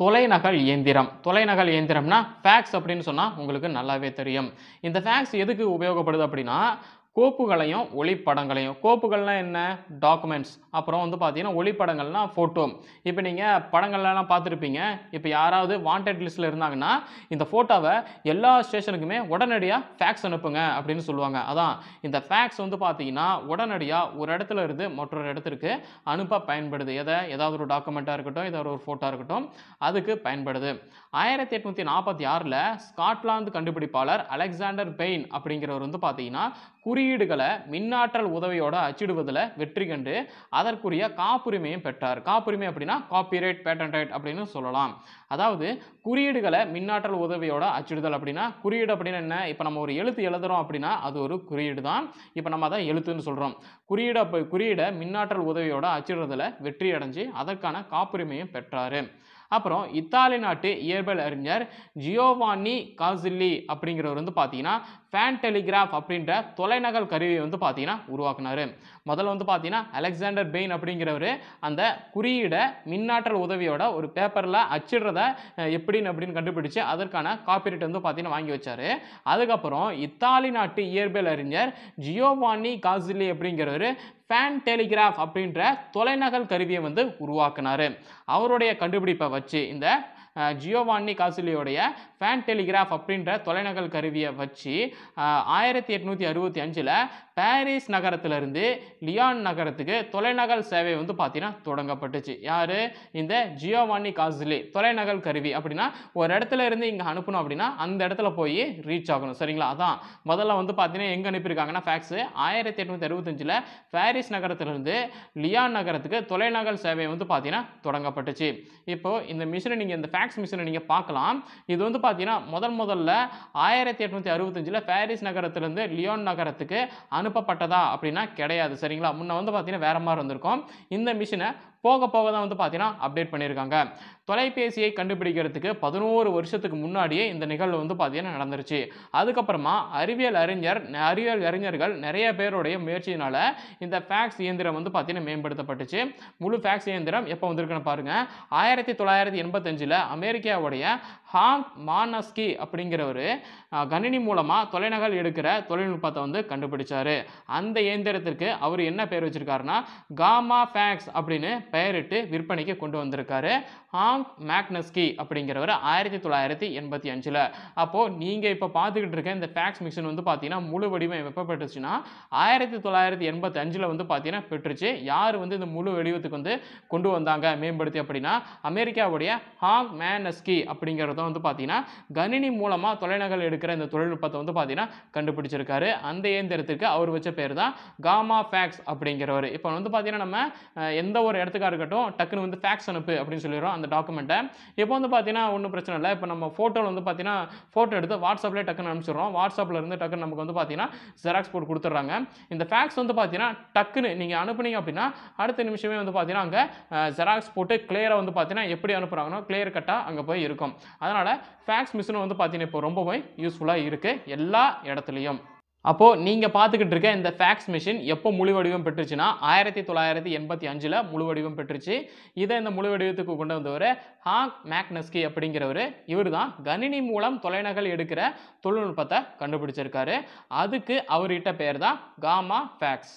தொலைநகல் இயந்திரம் தொலைநகல் இயந்திரம்னா ஃபேக்ஸ் அப்படின்னு சொன்னால் உங்களுக்கு நல்லாவே தெரியும் இந்த ஃபேக்ஸ் எதுக்கு உபயோகப்படுது அப்படின்னா கோப்புகளையும் ஒளிப்படங்களையும் கோப்புகள்னால் என்ன டாக்குமெண்ட்ஸ் அப்புறம் வந்து பார்த்தீங்கன்னா ஒளிப்படங்கள்னால் ஃபோட்டோ இப்போ நீங்கள் படங்கள்லாம் பார்த்துருப்பீங்க இப்போ யாராவது வாண்டட் லிஸ்ட்டில் இருந்தாங்கன்னா இந்த ஃபோட்டோவை எல்லா ஸ்டேஷனுக்குமே உடனடியாக ஃபேக்ஸ் அனுப்புங்க அப்படின்னு சொல்லுவாங்க அதான் இந்த ஃபேக்ஸ் வந்து பார்த்தீங்கன்னா உடனடியாக ஒரு இடத்துல இருந்து மற்றொரு இடத்திற்கு அனுப்ப பயன்படுது எதை ஏதாவது ஒரு டாக்குமெண்ட்டாக இருக்கட்டும் ஏதாவது ஒரு ஃபோட்டோ இருக்கட்டும் அதுக்கு பயன்படுது ஆயிரத்தி எட்நூற்றி நாற்பத்தி ஆறில் ஸ்காட்லாந்து கண்டுபிடிப்பாளர் அலெக்சாண்டர் பெயின் அப்படிங்கிறவர் வந்து பார்த்தீங்கன்னா குறி குறியீடுகளை மின்னாற்றல் உதவியோட அச்சிடுவதில் வெற்றி கண்டு அதற்குரிய காப்புரிமையும் பெற்றார் காப்புரிமை அப்படின்னா காப்பிரைட் பேட்டன் ரைட் அப்படின்னு சொல்லலாம் அதாவது குறியீடுகளை மின்னாற்றல் உதவியோட அச்சிடுதல் அப்படின்னா குறியீடு அப்படின்னு என்ன இப்போ நம்ம ஒரு எழுத்து எழுதுகிறோம் அப்படின்னா அது ஒரு குறியீடு தான் இப்போ நம்ம அதை எழுத்துன்னு சொல்கிறோம் குறியீடு குறியீடை மின்னாற்றல் உதவியோட அச்சிடுறதில் வெற்றி அடைஞ்சு அதற்கான காப்புரிமையும் பெற்றார் அப்புறம் இத்தாலி நாட்டு இயற்பியல் அறிஞர் ஜியோவானி காசில்லி அப்படிங்கிறவர் வந்து பார்த்தீங்கன்னா ஃபேன் டெலிகிராஃப் அப்படின்ற தொலைநகல் கருவியை வந்து பார்த்தீங்கன்னா உருவாக்குனார் முதல்ல வந்து பார்த்தீங்கன்னா அலெக்சாண்டர் பெயின் அப்படிங்கிறவர் அந்த குறியீடை மின்னாற்றல் உதவியோட ஒரு பேப்பரில் அச்சிடுறத எப்படின்னு அப்படின்னு கண்டுபிடிச்சு அதற்கான காப்பிரைட் வந்து பார்த்தீங்கன்னா வாங்கி வச்சார் அதுக்கப்புறம் இத்தாலி நாட்டு இயற்பியல் அறிஞர் ஜியோவானி காசில்லி அப்படிங்கிறவர் ஃபேன் டெலிகிராஃப் அப்படின்ற தொலைநகல் கருவியை வந்து உருவாக்குனார் அவருடைய கண்டுபிடிப்பை வச்சு இந்த ஜியோவான்னி காசிலியோடைய ஃபேன் டெலிகிராஃப் அப்படின்ற தொலைநகல் கருவியை வச்சு ஆயிரத்தி எட்நூற்றி அறுபத்தி அஞ்சில் பாரிஸ் நகரத்திலிருந்து லியான் நகரத்துக்கு தொலைநகல் சேவை வந்து பார்த்தீங்கன்னா தொடங்கப்பட்டுச்சு யார் இந்த ஜியோவானி காசுலி தொலைநகல் கருவி அப்படின்னா ஒரு இடத்துல இருந்து இங்கே அனுப்பணும் அப்படின்னா அந்த இடத்துல போய் ரீச் ஆகணும் சரிங்களா அதான் முதல்ல வந்து பார்த்தீங்கன்னா எங்கே அனுப்பியிருக்காங்கன்னா ஃபேக்ஸு ஆயிரத்தி எட்நூத்தி அறுபத்தஞ்சில் பாரிஸ் நகரத்திலிருந்து லியான் நகரத்துக்கு தொலைநகல் சேவை வந்து பார்த்தீங்கன்னா தொடங்கப்பட்டுச்சு இப்போது இந்த மிஷினை நீங்கள் இந்த ஃபேக்ஸ் மிஷினை நீங்கள் பார்க்கலாம் இது வந்து பார்த்தீங்கன்னா முதல் முதல்ல ஆயிரத்தி எட்நூத்தி அறுபத்தஞ்சில் பாரிஸ் நகரத்திலிருந்து லியோன் நகரத்துக்கு அனுப்பப்பட்டதா அப்படின்னா கிடையாது சரிங்களா முன்ன வந்து பார்த்தீங்கன்னா வேற மாதிரி வந்திருக்கும் இந்த மிஷினை போக போக தான் வந்து பார்த்தீங்கன்னா அப்டேட் பண்ணியிருக்காங்க தொலைபேசியை கண்டுபிடிக்கிறதுக்கு பதினோரு வருஷத்துக்கு முன்னாடியே இந்த நிகழ்வு வந்து பார்த்தீங்கன்னா நடந்துருச்சு அதுக்கப்புறமா அறிவியல் அறிஞர் அறிவியல் அறிஞர்கள் நிறைய பேருடைய முயற்சியினால் இந்த ஃபேக்ஸ் இயந்திரம் வந்து பார்த்தீங்கன்னா மேம்படுத்தப்பட்டுச்சு முழு ஃபேக்ஸ் இயந்திரம் எப்போ வந்திருக்குன்னு பாருங்கள் ஆயிரத்தி தொள்ளாயிரத்தி எண்பத்தஞ்சில் அமெரிக்காவுடைய ஹாங் மானஸ்கி அப்படிங்கிறவர் கணினி மூலமாக தொலைநகல் எடுக்கிற தொழில்நுட்பத்தை வந்து கண்டுபிடிச்சார் அந்த இயந்திரத்திற்கு அவர் என்ன பெயர் வச்சிருக்காருன்னா காமா ஃபேக்ஸ் அப்படின்னு பெயரிட்டு விற்பனைக்கு கொண்டு வந்திருக்காரு ஹாங் மேக்னஸ்கி அப்படிங்கிறவர் ஆயிரத்தி தொள்ளாயிரத்தி எண்பத்தி அஞ்சில் அப்போது நீங்கள் இப்போ பார்த்துக்கிட்டு இருக்க இந்த ஃபேக்ஸ் மிஷின் வந்து பார்த்தீங்கன்னா முழு வடிவம் எப்போ பெற்றுச்சுன்னா ஆயிரத்தி தொள்ளாயிரத்தி எண்பத்தி அஞ்சில் வந்து பார்த்தீங்கன்னா பெற்றுச்சு யார் வந்து இந்த முழு வடிவத்துக்கு வந்து கொண்டு வந்தாங்க மேம்படுத்தி அப்படின்னா அமெரிக்காவுடைய ஹாங் மேனஸ்கி அப்படிங்கிறத வந்து பார்த்தீங்கன்னா கணினி மூலமாக தொலைநகல் எடுக்கிற இந்த தொழில்நுட்பத்தை வந்து பார்த்தீங்கன்னா கண்டுபிடிச்சிருக்காரு அந்த இயந்திரத்திற்கு அவர் அவர் வச்ச பேர் தான் காமா ஃபேக்ஸ் அப்படிங்கிறவர் இப்போ வந்து பார்த்தீங்கன்னா நம்ம எந்த ஒரு இடத்துக்காக இருக்கட்டும் டக்குன்னு வந்து ஃபேக்ஸ் அனுப்பு அப்படின்னு சொல்லிடுறோம் அந்த டாக்குமெண்ட்டை இப்போ வந்து பார்த்தீங்கன்னா ஒன்றும் பிரச்சனை இல்லை இப்போ நம்ம ஃபோட்டோவில் வந்து பார்த்தீங்கன்னா ஃபோட்டோ எடுத்து வாட்ஸ்அப்லேயே டக்குனு அனுப்பிச்சிடுறோம் வாட்ஸ்அப்பில் இருந்து டக்குன்னு நமக்கு வந்து பார்த்தீங்கன்னா ஜெராக்ஸ் போட்டு கொடுத்துட்றாங்க இந்த ஃபேக்ஸ் வந்து பார்த்தீங்கன்னா டக்குன்னு நீங்கள் அனுப்புனீங்க அப்படின்னா அடுத்த நிமிஷமே வந்து பார்த்தீங்கன்னா அங்கே ஜெராக்ஸ் போட்டு கிளியராக வந்து பார்த்தீங்கன்னா எப்படி அனுப்புகிறாங்களோ கிளியர் கட்டாக அங்கே போய் இருக்கும் அதனால் ஃபேக்ஸ் மிஷினு வந்து பார்த்தீங்கன்னா இப்போ ரொம்பவே யூஸ்ஃபுல்லாக இருக்குது எல்லா இடத்துலையும் அப்போது நீங்கள் பார்த்துக்கிட்டு இருக்க இந்த ஃபேக்ஸ் மிஷின் எப்போ முழு வடிவம் பெற்றுச்சுன்னா ஆயிரத்தி தொள்ளாயிரத்தி எண்பத்தி அஞ்சில் முழு வடிவம் பெற்றுச்சு இதை இந்த முழு வடிவத்துக்கு கொண்டு வந்தவர் ஹாங் மேக்னஸ்கி அப்படிங்கிறவர் இவர் தான் கணினி மூலம் தொலைநகல் எடுக்கிற தொழில்நுட்பத்தை கண்டுபிடிச்சிருக்காரு அதுக்கு அவர்கிட்ட பேர் தான் காமா ஃபேக்ஸ்